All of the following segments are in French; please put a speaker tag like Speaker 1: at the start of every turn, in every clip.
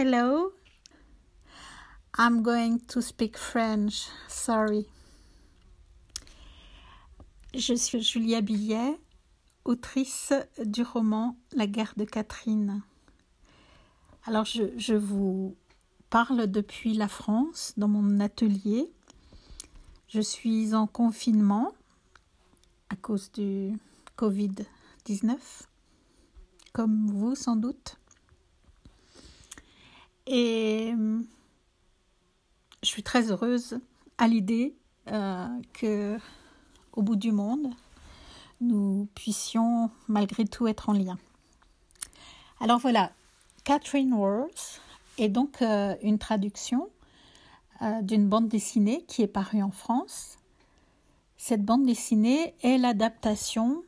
Speaker 1: Hello. I'm going to speak French. Sorry. Je suis Julia Billet, autrice du roman La guerre de Catherine. Alors je, je vous parle depuis la France, dans mon atelier. Je suis en confinement à cause du Covid-19, comme vous sans doute. Et euh, je suis très heureuse à l'idée qu'au euh, que, au bout du monde, nous puissions malgré tout être en lien. Alors voilà, Catherine Worth est donc euh, une traduction d'une bande dessinée qui est parue en France. Cette bande dessinée est l'adaptation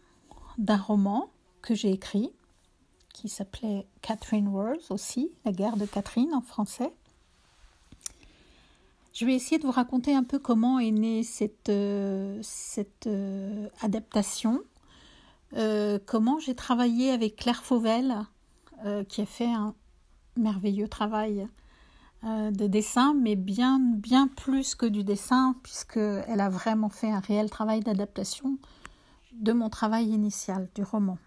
Speaker 1: d'un roman que j'ai écrit qui s'appelait Catherine Wars aussi, la guerre de Catherine en français. Je vais essayer de vous raconter un peu comment est née cette, euh, euh, adaptation, euh, comment j'ai travaillé avec Claire Fauvel, qui a fait un merveilleux travail de dessin, mais bien, bien plus que du dessin, puisqu'elle a vraiment fait un réel travail d'adaptation de mon travail initial, du roman.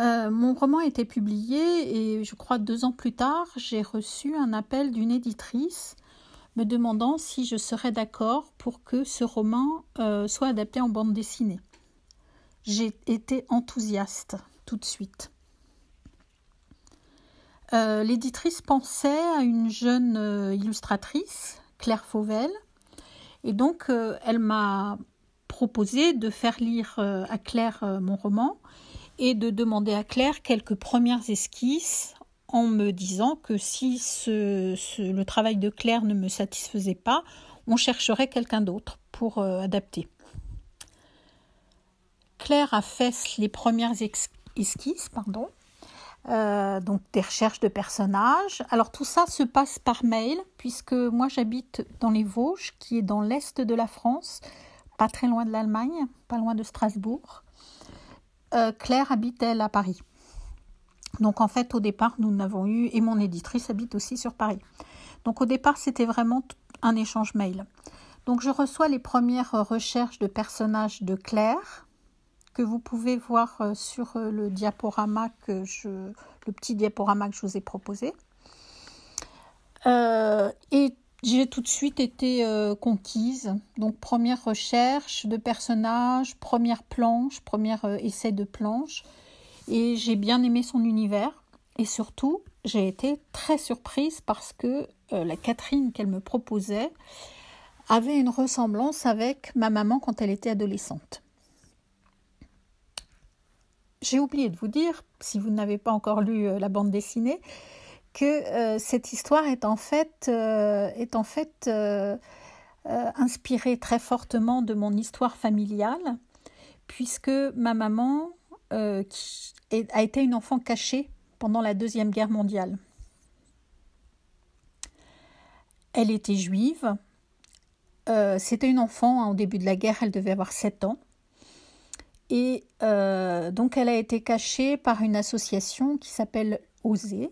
Speaker 1: Euh, mon roman a été publié et je crois deux ans plus tard, j'ai reçu un appel d'une éditrice me demandant si je serais d'accord pour que ce roman euh, soit adapté en bande dessinée. J'ai été enthousiaste tout de suite. Euh, l'éditrice pensait à une jeune illustratrice, Claire Fauvel, et donc elle m'a proposé de faire lire à Claire mon roman et de demander à Claire quelques premières esquisses en me disant que si le travail de Claire ne me satisfaisait pas, on chercherait quelqu'un d'autre pour euh, adapter. Claire a fait les premières esquisses, pardon, euh, donc des recherches de personnages. Alors tout ça se passe par mail, puisque moi j'habite dans les Vosges, qui est dans l'est de la France, pas très loin de l'Allemagne, pas loin de Strasbourg. Euh, Claire habite elle à Paris Donc en fait, au départ, nous n'avons eu, et mon éditrice habite aussi sur Paris. Donc au départ, c'était vraiment un échange mail. Donc je reçois les premières recherches de personnages de Claire que vous pouvez voir euh, sur euh, le diaporama que je, le petit diaporama que je vous ai proposé. et j'ai tout de suite été euh, conquise. Donc première recherche de personnages, première planche, premier euh, essai de planche. Et j'ai bien aimé son univers. Et surtout, j'ai été très surprise parce que euh, la Catherine qu'elle me proposait avait une ressemblance avec ma maman quand elle était adolescente. J'ai oublié de vous dire, si vous n'avez pas encore lu la bande dessinée, que euh, cette histoire est en fait, euh, euh, inspirée très fortement de mon histoire familiale, puisque ma maman a été une enfant cachée pendant la Deuxième Guerre mondiale. Elle était juive. C'était une enfant, hein, au début de la guerre, elle devait avoir 7 ans. Et donc elle a été cachée par une association qui s'appelle OSE,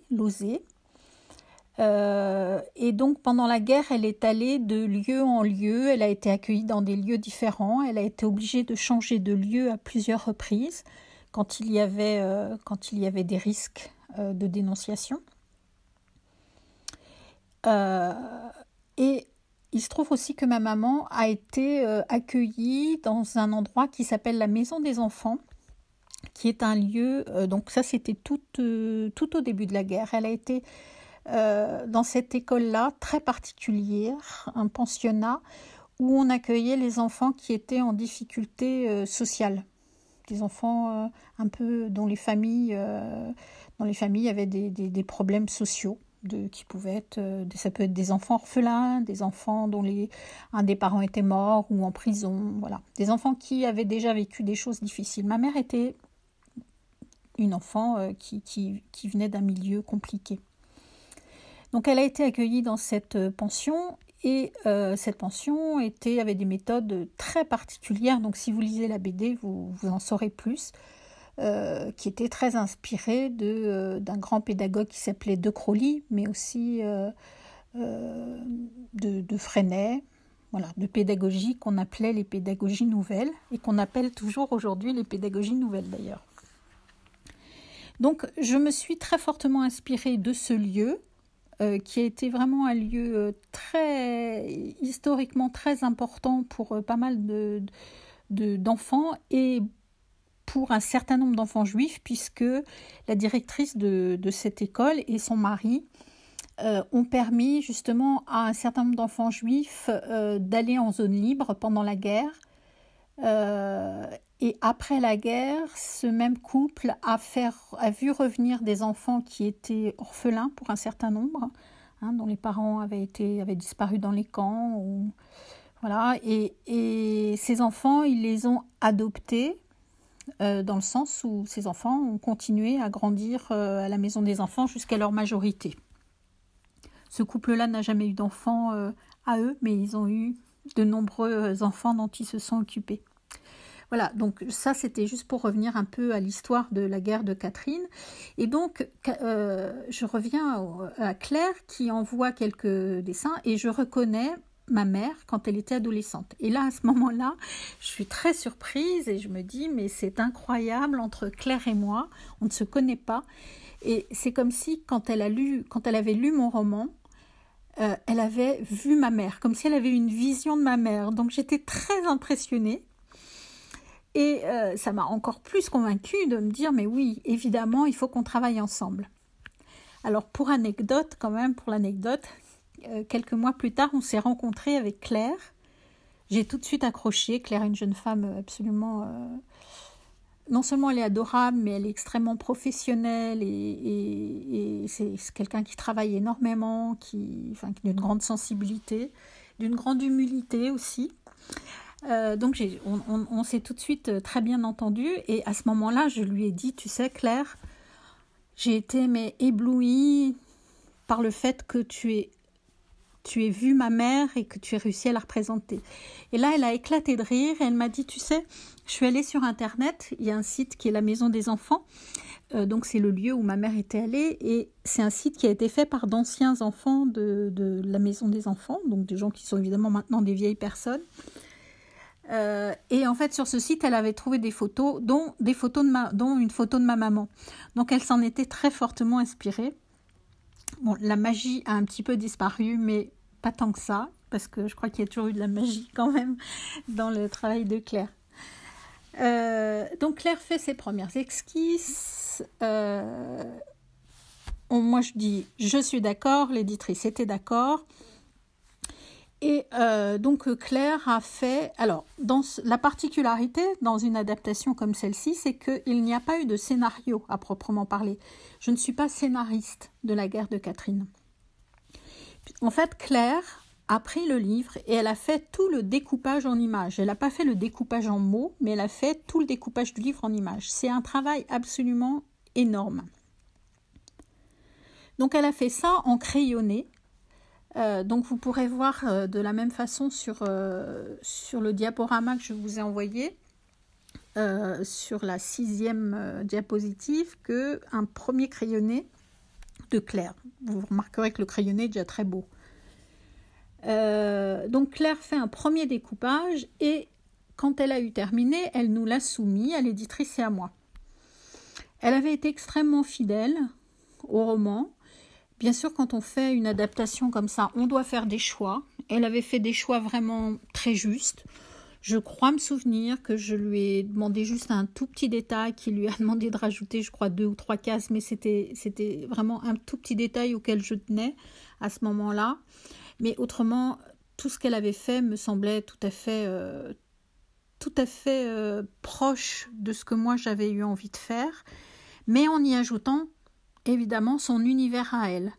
Speaker 1: euh, et donc pendant la guerre, elle est allée de lieu en lieu, elle a été accueillie dans des lieux différents, elle a été obligée de changer de lieu à plusieurs reprises quand il y avait, euh, quand il y avait des risques euh, de dénonciation. et il se trouve aussi que ma maman a été accueillie dans un endroit qui s'appelle la Maison des Enfants qui est un lieu, donc ça c'était tout, tout au début de la guerre. Elle a été euh, dans cette école-là très particulière, un pensionnat où on accueillait les enfants qui étaient en difficulté euh, sociale, des enfants euh, un peu dont les familles, dont les familles avaient des, problèmes sociaux. qui pouvaient être, ça peut être des enfants orphelins, des enfants dont les, un des parents était mort ou en prison, voilà, des enfants qui avaient déjà vécu des choses difficiles. Ma mère était une enfant qui venait d'un milieu compliqué. Donc elle a été accueillie dans cette euh, pension et euh, cette pension était, avait des méthodes très particulières. Donc si vous lisez la BD, vous, en saurez plus. Euh, qui était très inspirée d'un grand pédagogue qui s'appelait De Crowley, mais aussi de, de Freinet, voilà, de pédagogie qu'on appelait les pédagogies nouvelles et qu'on appelle toujours aujourd'hui les pédagogies nouvelles d'ailleurs. Donc je me suis très fortement inspirée de ce lieu euh, qui a été vraiment un lieu euh, très historiquement très important pour euh, pas mal de, d'enfants et pour un certain nombre d'enfants juifs, puisque la directrice de, cette école et son mari ont permis justement à un certain nombre d'enfants juifs d'aller en zone libre pendant la guerre euh, et après la guerre, ce même couple a, vu revenir des enfants qui étaient orphelins pour un certain nombre, hein, dont les parents avaient, disparu dans les camps. voilà, et, ces enfants, ils les ont adoptés euh, dans le sens où ces enfants ont continué à grandir euh, à la maison des enfants jusqu'à leur majorité. Ce couple-là n'a jamais eu d'enfants à eux, mais ils ont eu de nombreux enfants dont ils se sont occupés. Voilà, donc ça c'était juste pour revenir un peu à l'histoire de la guerre de Catherine. Et donc euh, je reviens à Claire qui envoie quelques dessins et je reconnais ma mère quand elle était adolescente. Et là, à ce moment-là, je suis très surprise et je me dis, mais c'est incroyable, entre Claire et moi, on ne se connaît pas. Et c'est comme si quand elle, a lu, quand elle avait lu mon roman, euh, elle avait vu ma mère, comme si elle avait une vision de ma mère. Donc j'étais très impressionnée. Et euh, ça m'a encore plus convaincue de me dire, mais oui, évidemment, il faut qu'on travaille ensemble. Alors pour anecdote, quand même, pour l'anecdote, euh, quelques mois plus tard, on s'est rencontrés avec Claire. J'ai tout de suite accroché. Claire, une jeune femme absolument non seulement elle est adorable, mais elle est extrêmement professionnelle et, c'est quelqu'un qui travaille énormément, qui, a une grande sensibilité, d'une grande humilité aussi. Euh, donc on, s'est tout de suite euh, très bien entendu et à ce moment-là, je lui ai dit, tu sais Claire, j'ai été mais éblouie par le fait que tu es tu aies vu ma mère et que tu aies réussi à la représenter. Et là, elle a éclaté de rire et elle m'a dit, tu sais, je suis allée sur Internet, il y a un site qui est la Maison des Enfants, euh, donc c'est le lieu où ma mère était allée, et c'est un site qui a été fait par d'anciens enfants de, la Maison des Enfants, donc des gens qui sont évidemment maintenant des vieilles personnes. Euh, et en fait, sur ce site, elle avait trouvé des photos, dont, des photos de dont une photo de ma maman. Donc, elle s'en était très fortement inspirée. Bon, la magie a un petit peu disparu, mais pas tant que ça, parce que je crois qu'il y a toujours eu de la magie quand même dans le travail de Claire. Euh, donc Claire fait ses premières esquisses. Euh, moi je dis je suis d'accord, l'éditrice était d'accord. Et euh, donc Claire a fait... Alors, dans la particularité dans une adaptation comme celle-ci, c'est qu'il n'y a pas eu de scénario à proprement parler. Je ne suis pas scénariste de la guerre de Catherine. En fait, Claire a pris le livre et elle a fait tout le découpage en images. Elle n'a pas fait le découpage en mots, mais elle a fait tout le découpage du livre en images. C'est un travail absolument énorme. Donc elle a fait ça en crayonné. Euh, donc vous pourrez voir euh, de la même façon euh, sur, le diaporama que je vous ai envoyé, sur la sixième diapositive, qu'un un premier crayonné de Claire, Vous remarquerez que le crayonné est déjà très beau. Euh, donc Claire fait un premier découpage et quand elle a eu terminé, elle nous l'a soumis à l'éditrice et à moi. Elle avait été extrêmement fidèle au roman. Bien sûr, quand on fait une adaptation comme ça, on doit faire des choix. Elle avait fait des choix vraiment très justes. Je crois me souvenir que je lui ai demandé juste un tout petit détail qu'il lui a demandé de rajouter, je crois, deux ou trois cases, mais c'était, c'était vraiment un tout petit détail auquel je tenais à ce moment-là. Mais autrement, tout ce qu'elle avait fait me semblait tout à fait, euh, tout à fait euh, proche de ce que moi j'avais eu envie de faire, mais en y ajoutant évidemment son univers à elle.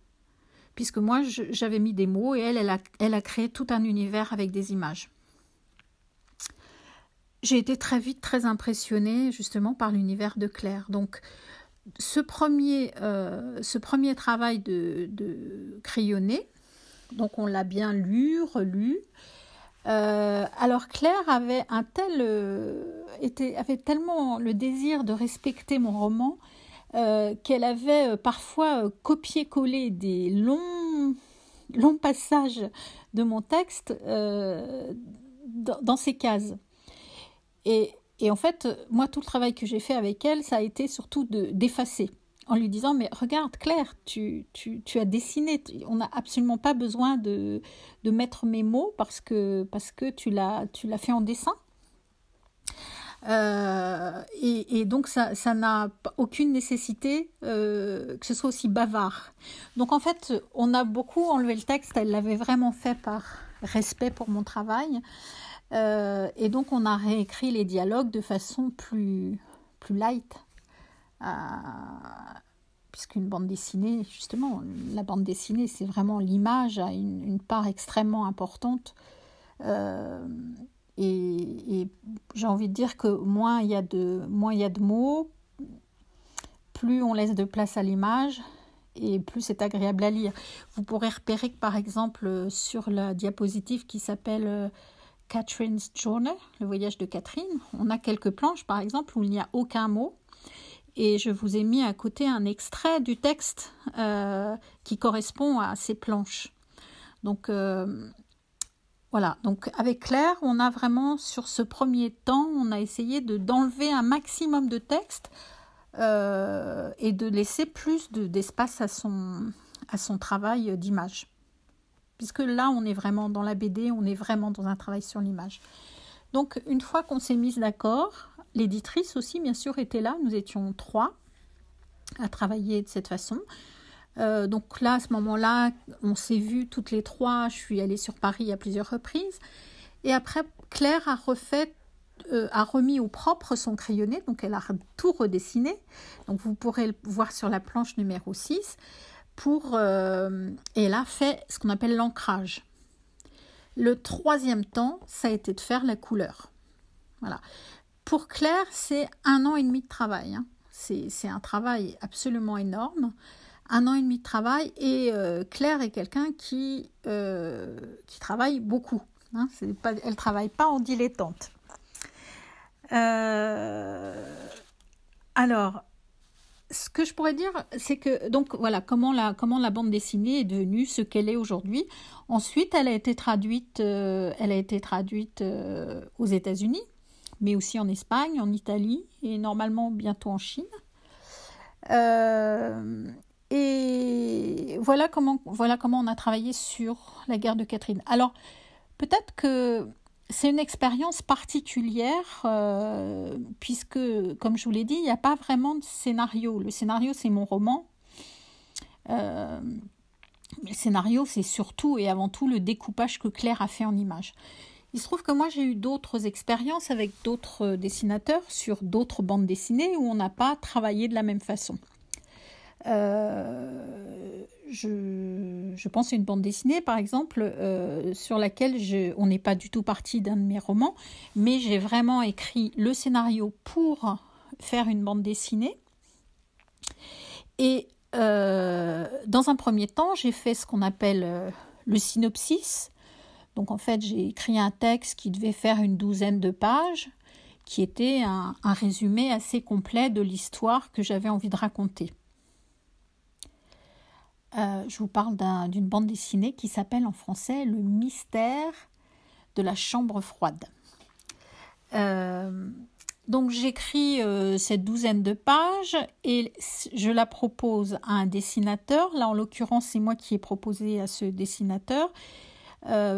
Speaker 1: Puisque moi, j'avais mis des mots et elle a, elle a créé tout un univers avec des images j'ai été très vite très impressionnée justement par l'univers de Claire. Donc ce premier, euh, ce premier travail de, de donc on l'a bien lu, relu. Euh, alors Claire avait un tel, euh, était, avait tellement le désir de respecter mon roman qu'elle avait parfois copié-collé des longs, longs passages de mon texte dans, dans ces cases. Et, en fait, moi, tout le travail que j'ai fait avec elle, ça a été surtout d'effacer. en lui disant, mais regarde Claire, tu, tu, tu as dessiné, on n'a absolument pas besoin de, de, mettre mes mots parce que, parce que tu l'as fait en dessin. Euh, et, donc ça n'a aucune nécessité euh, que ce soit aussi bavard. Donc en fait, on a beaucoup enlevé le texte, elle l'avait vraiment fait par respect pour mon travail. Euh, et donc on a réécrit les dialogues de façon plus, plus light. Euh, puisqu'une bande dessinée, justement, la bande dessinée, c'est vraiment l'image a une, une, part extrêmement importante. Euh, et, et j'ai envie de dire que moins il y a de, moins il y a de mots, plus on laisse de place à l'image et plus c'est agréable à lire. Vous pourrez repérer que par exemple sur la diapositive qui s'appelle Catherine's Journal, le voyage de Catherine. On a quelques planches, par exemple, où il n'y a aucun mot. Et je vous ai mis à côté un extrait du texte euh, qui correspond à ces planches. Donc euh, voilà, donc avec Claire, on a vraiment sur ce premier temps, on a essayé d'enlever un maximum de texte euh, et de laisser plus d'espace à, son, à son travail d'image puisque là, on est vraiment dans la BD, on est vraiment dans un travail sur l'image. Donc, une fois qu'on s'est mis d'accord, l'éditrice aussi, bien sûr, était là. Nous étions trois à travailler de cette façon. Euh, donc là, à ce moment-là, on s'est vu toutes les trois. Je suis allée sur Paris à plusieurs reprises. Et après, Claire a refait euh, a remis au propre son crayonné, donc elle a tout redessiné. Donc vous pourrez le voir sur la planche numéro 6 pour euh, et là fait ce qu'on appelle l'ancrage. Le troisième temps, ça a été de faire la couleur. Voilà. Pour Claire, c'est un an et demi de travail. Hein. C'est un travail absolument énorme. Un an et demi de travail et euh, Claire est quelqu'un qui, euh, qui travaille beaucoup. Hein. elle ne travaille pas en dilettante. alors, ce que je pourrais dire, c'est que donc voilà comment la comment la bande dessinée est devenue ce qu'elle est aujourd'hui. Ensuite, elle a été traduite, euh, elle a été traduite euh, aux États-Unis, mais aussi en Espagne, en Italie et normalement bientôt en Chine. Euh, et voilà comment voilà comment on a travaillé sur la guerre de Catherine. Alors peut-être que c'est une expérience particulière euh, puisque, comme je vous l'ai dit, il n'y a pas vraiment de scénario. Le scénario, c'est mon roman. Euh, le scénario, c'est surtout et avant tout le découpage que Claire a fait en images. Il se trouve que moi, j'ai eu d'autres expériences avec d'autres euh, dessinateurs sur d'autres bandes dessinées où on n'a pas travaillé de la même façon. Euh, je, pense à une bande dessinée, par exemple, euh, sur laquelle on n'est pas du tout parti d'un de mes romans, mais j'ai vraiment écrit le scénario pour faire une bande dessinée. Et euh, dans un premier temps, j'ai fait ce qu'on appelle euh, le synopsis. Donc en fait, j'ai écrit un texte qui devait faire une douzaine de pages, qui était un résumé assez complet de l'histoire que j'avais envie de raconter. Euh, je vous parle d'une bande dessinée qui s'appelle en français Le mystère de la chambre froide. Euh, donc j'écris euh, cette douzaine de pages et je la propose à un dessinateur. Là en l'occurrence c'est moi qui ai proposé à ce dessinateur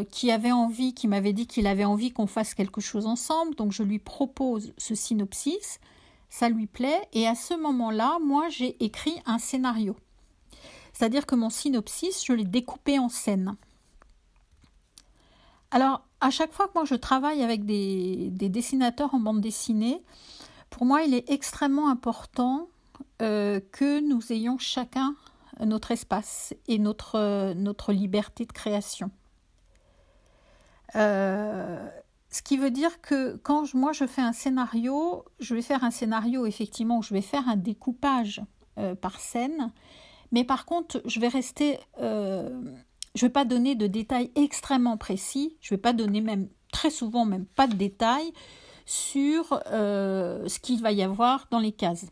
Speaker 1: qui avait envie, qui m'avait dit qu'il avait envie qu'on fasse quelque chose ensemble. Donc je lui propose ce synopsis, ça lui plaît et à ce moment-là moi j'ai écrit un scénario. C'est-à-dire que mon synopsis, je l'ai découpé en scènes. Alors, à chaque fois que moi je travaille avec des, dessinateurs en bande dessinée, pour moi, il est extrêmement important euh, que nous ayons chacun notre espace et notre, euh, notre liberté de création. Euh, ce qui veut dire que quand je, moi je fais un scénario, je vais faire un scénario effectivement où je vais faire un découpage par scène, mais par contre, je vais rester, euh, je vais pas donner de détails extrêmement précis. Je ne vais pas donner même très souvent même pas de détails sur euh, ce qu'il va y avoir dans les cases.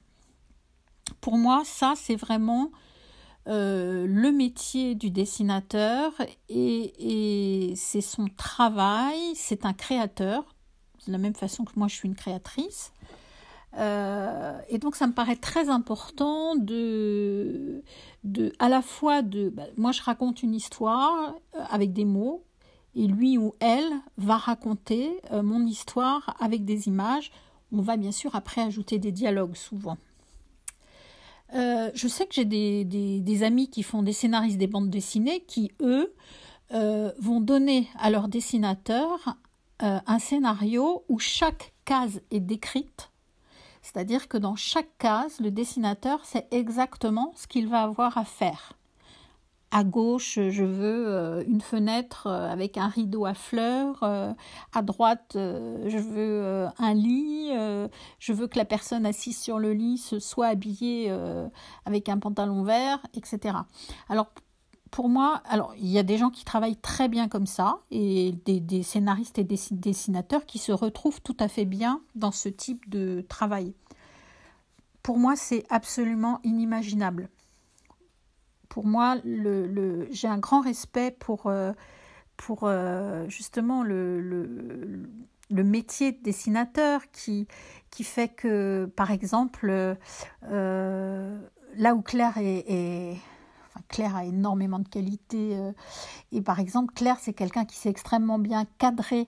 Speaker 1: Pour moi, ça c'est vraiment euh, le métier du dessinateur et c'est son travail. C'est un créateur de la même façon que moi je suis une créatrice. Euh, et donc ça me paraît très important de, à la fois de, bah, moi je raconte une histoire euh, avec des mots et lui ou elle va raconter euh, mon histoire avec des images. On va bien sûr après ajouter des dialogues souvent. je sais que j'ai des, amis qui font des scénaristes des bandes dessinées qui, eux, vont donner à leur dessinateur un scénario où chaque case est décrite c'est-à-dire que dans chaque case, le dessinateur sait exactement ce qu'il va avoir à faire. À gauche, je veux euh, une fenêtre euh, avec un rideau à fleurs. Euh, à droite, je veux un lit. Je veux que la personne assise sur le lit se soit habillée avec un pantalon vert, etc. Alors, pour moi, alors il y a des gens qui travaillent très bien comme ça et des, scénaristes et des dessinateurs qui se retrouvent tout à fait bien dans ce type de travail. Pour moi, c'est absolument inimaginable. Pour moi, j'ai un grand respect pour, euh, euh, justement le, métier de dessinateur qui, fait que, par exemple, euh, là où Claire est Claire a énormément de qualités. Euh. et par exemple, Claire, c'est quelqu'un qui s'est extrêmement bien cadré.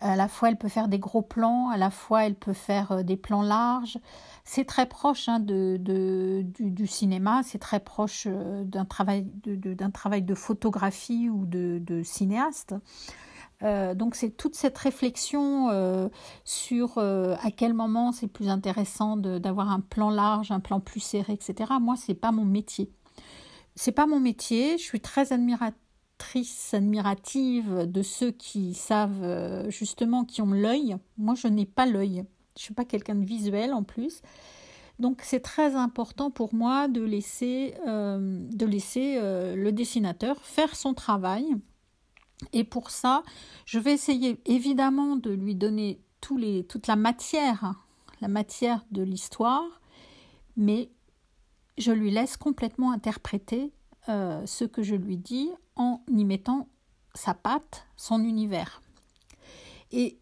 Speaker 1: À la fois, elle peut faire des gros plans, à la fois, elle peut faire euh, des plans larges. C'est très proche hein, de, du, cinéma, c'est très proche euh, d'un travail de, d'un travail de photographie ou de, cinéaste. donc c'est toute cette réflexion sur à quel moment c'est plus intéressant d'avoir un plan large, un plan plus serré, etc. Moi, ce n'est pas mon métier c'est pas mon métier. Je suis très admiratrice, admirative de ceux qui savent euh, justement qui ont l'œil. Moi, je n'ai pas l'œil. Je suis pas quelqu'un de visuel en plus. Donc c'est très important pour moi de laisser, euh, de laisser euh, le dessinateur faire son travail. Et pour ça, je vais essayer évidemment de lui donner tous les, toute la matière, hein, la matière de l'histoire, mais je lui laisse complètement interpréter euh, ce que je lui dis en y mettant sa patte, son univers. Et,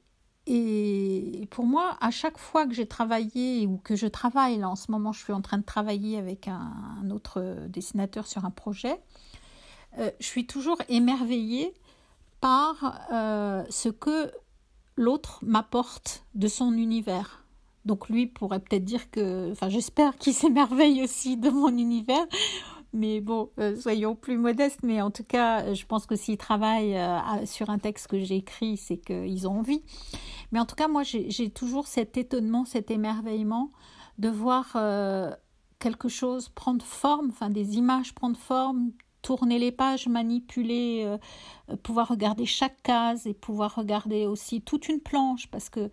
Speaker 1: pour moi, à chaque fois que j'ai travaillé ou que je travaille, là en ce moment je suis en train de travailler avec un, autre dessinateur sur un projet, euh, je suis toujours émerveillée par euh, ce que l'autre m'apporte de son univers. Donc lui pourrait peut-être dire que, enfin j'espère qu'il s'émerveille aussi de mon univers. Mais bon, euh, soyons plus modestes. Mais en tout cas, je pense que s'ils travaillent euh, sur un texte que j'ai écrit, c'est qu'ils ont envie. Mais en tout cas, moi, j'ai toujours cet étonnement, cet émerveillement de voir euh, quelque chose prendre forme, enfin des images prendre forme, tourner les pages, manipuler, pouvoir regarder chaque case et pouvoir regarder aussi toute une planche parce que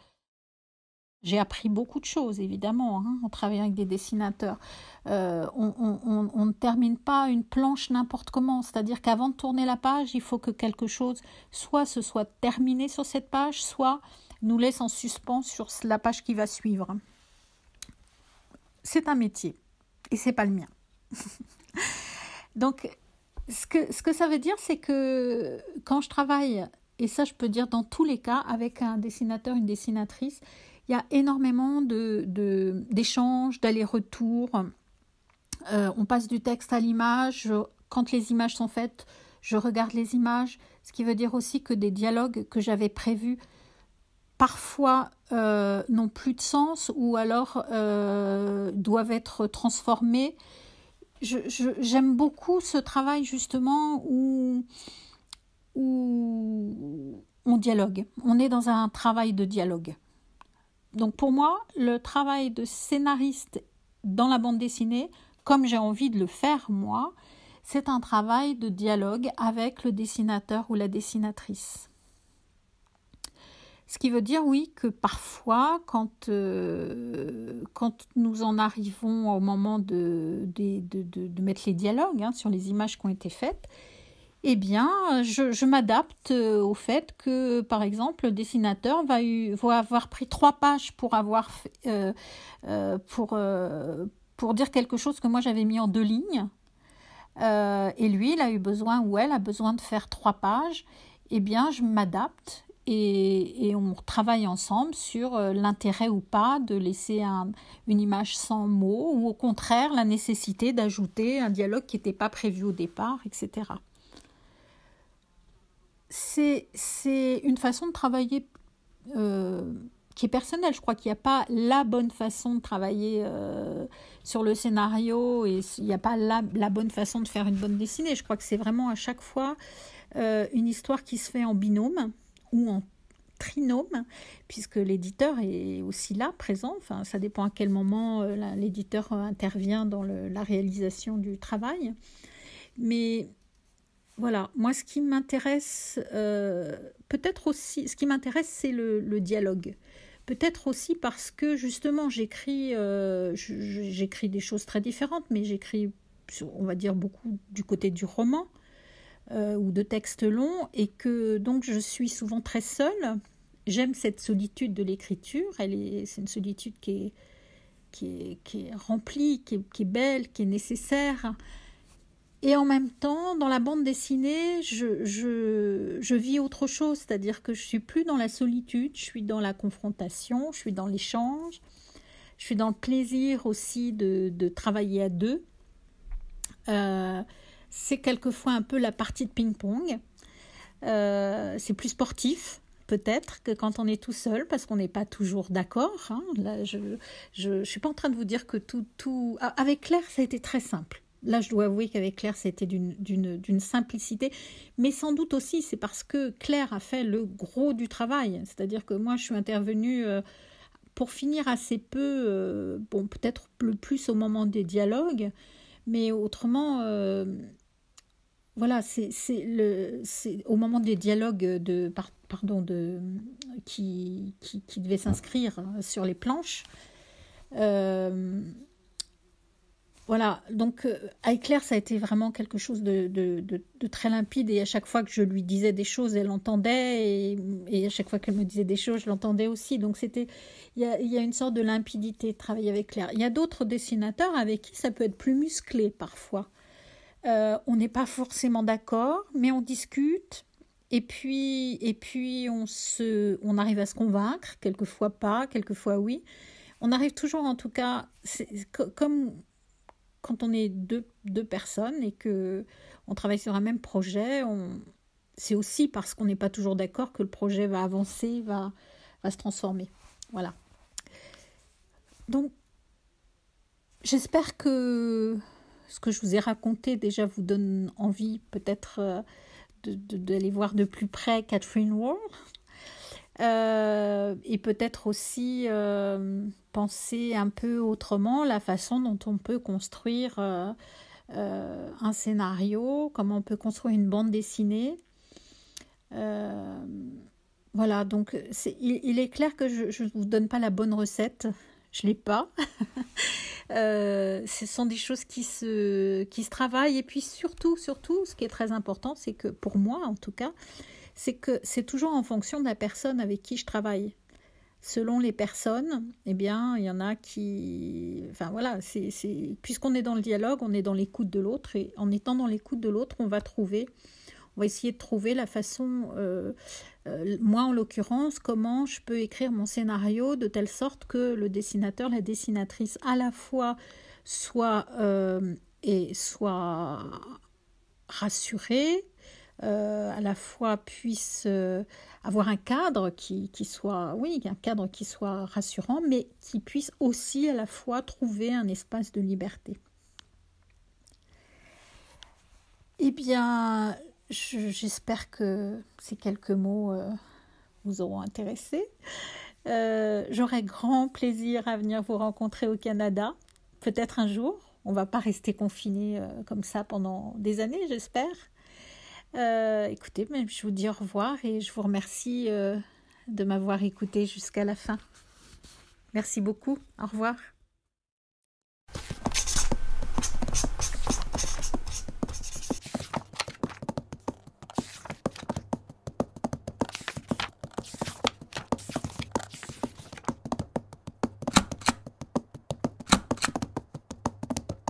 Speaker 1: j'ai appris beaucoup de choses, évidemment, hein, en travaillant avec des dessinateurs. Euh, on, on, ne termine pas une planche n'importe comment, c'est-à-dire qu'avant de tourner la page, il faut que quelque chose soit se soit terminé sur cette page, soit nous laisse en suspens sur la page qui va suivre. C'est un métier et c'est pas le mien. Donc, ce que, ce que ça veut dire, c'est que quand je travaille, et ça je peux dire dans tous les cas, avec un dessinateur, une dessinatrice, il y a énormément d'échanges, de, de, d'allers-retours. Euh, on passe du texte à l'image. Quand les images sont faites, je regarde les images. Ce qui veut dire aussi que des dialogues que j'avais prévus parfois euh, n'ont plus de sens ou alors euh, doivent être transformés. J'aime beaucoup ce travail justement où, où on dialogue. On est dans un travail de dialogue donc pour moi, le travail de scénariste dans la bande dessinée, comme j'ai envie de le faire moi, c'est un travail de dialogue avec le dessinateur ou la dessinatrice. Ce qui veut dire, oui, que parfois, quand, euh, nous en arrivons au moment de, mettre les dialogues hein, sur les images qui ont été faites, eh bien, je, m'adapte euh, au fait que, par exemple, le dessinateur va, avoir pris trois pages pour euh, euh, pour, dire quelque chose que moi j'avais mis en deux lignes. et lui, il a eu besoin ou elle a besoin de faire trois pages. Eh bien, je m'adapte et, on travaille ensemble sur l'intérêt ou pas de laisser une image sans mots ou au contraire la nécessité d'ajouter un dialogue qui n'était pas prévu au départ, etc c'est une façon de travailler euh, qui est personnelle. Je crois qu'il n'y a pas la bonne façon de travailler euh, sur le scénario et il n'y a pas la, la, bonne façon de faire une bonne dessinée. Je crois que c'est vraiment à chaque fois euh, une histoire qui se fait en binôme ou en trinôme, puisque l'éditeur est aussi là, présent. Enfin, ça dépend à quel moment l'éditeur intervient dans la réalisation du travail. Mais voilà, moi ce qui m'intéresse, euh, peut-être aussi, ce qui m'intéresse, c'est le, dialogue. Peut-être aussi parce que justement, j'écris, euh, j'écris des choses très différentes, mais j'écris, on va dire, beaucoup du côté du roman euh, ou de textes longs, et que donc je suis souvent très seule. J'aime cette solitude de l'écriture. Elle est, c'est une solitude qui est, qui remplie, qui est, belle, qui est nécessaire. Et en même temps, dans la bande dessinée, je, vis autre chose, c'est-à-dire que je suis plus dans la solitude, je suis dans la confrontation, je suis dans l'échange, je suis dans le plaisir aussi de, travailler à deux. Euh, c'est quelquefois un peu la partie de ping-pong. Euh, c'est plus sportif, peut-être que quand on est tout seul, parce qu'on n'est pas toujours d'accord. Hein. Là, je ne suis pas en train de vous dire que tout, tout... Ah, avec Claire, ça a été très simple là, je dois avouer qu'avec Claire, c'était d'une simplicité, mais sans doute aussi, c'est parce que Claire a fait le gros du travail. C'est-à-dire que moi, je suis intervenue euh, pour finir assez peu, euh, bon, peut-être le plus au moment des dialogues, mais autrement, euh, voilà, c'est au moment des dialogues de, pardon, de, qui, qui, qui devaient s'inscrire sur les planches. Voilà, donc euh, à Claire, ça a été vraiment quelque chose de, très limpide et à chaque fois que je lui disais des choses, elle entendait et, à chaque fois qu'elle me disait des choses, je l'entendais aussi. Donc c'était, il y a, une sorte de limpidité de travailler avec Claire. Il y a d'autres dessinateurs avec qui ça peut être plus musclé parfois. Euh, on n'est pas forcément d'accord, mais on discute et puis et puis on se, on arrive à se convaincre. Quelquefois pas, quelquefois oui. On arrive toujours, en tout cas, comme quand on est deux, personnes et qu'on travaille sur un même projet, c'est aussi parce qu'on n'est pas toujours d'accord que le projet va avancer, va, se transformer. Voilà. Donc, j'espère que ce que je vous ai raconté déjà vous donne envie peut-être euh, d'aller voir de plus près Catherine Wall, euh, et peut-être aussi euh, penser un peu autrement la façon dont on peut construire euh, un scénario, comment on peut construire une bande dessinée. voilà, donc il, est clair que je ne vous donne pas la bonne recette, je ne l'ai pas. ce sont des choses qui se, qui se travaillent et puis surtout, surtout, ce qui est très important, c'est que pour moi en tout cas, c'est que c'est toujours en fonction de la personne avec qui je travaille. Selon les personnes, eh bien, il y en a qui. Enfin voilà, c'est, c'est... puisqu'on est dans le dialogue, on est dans l'écoute de l'autre, et en étant dans l'écoute de l'autre, on va trouver on va essayer de trouver la façon, euh, euh, moi en l'occurrence, comment je peux écrire mon scénario de telle sorte que le dessinateur, la dessinatrice, à la fois soit, euh, et soit rassurée euh, à la fois puisse euh, avoir un cadre qui, soit, oui, un cadre qui soit rassurant, mais qui puisse aussi à la fois trouver un espace de liberté. Eh bien, j'espère que ces quelques mots euh, vous auront intéressé. J'aurai grand plaisir à venir vous rencontrer au Canada, peut-être un jour. On va pas rester confiné comme ça pendant des années, j'espère. Euh, écoutez, écoutez, je vous dis au revoir et je vous remercie euh, de m'avoir écouté jusqu'à la fin. Merci beaucoup. Au revoir.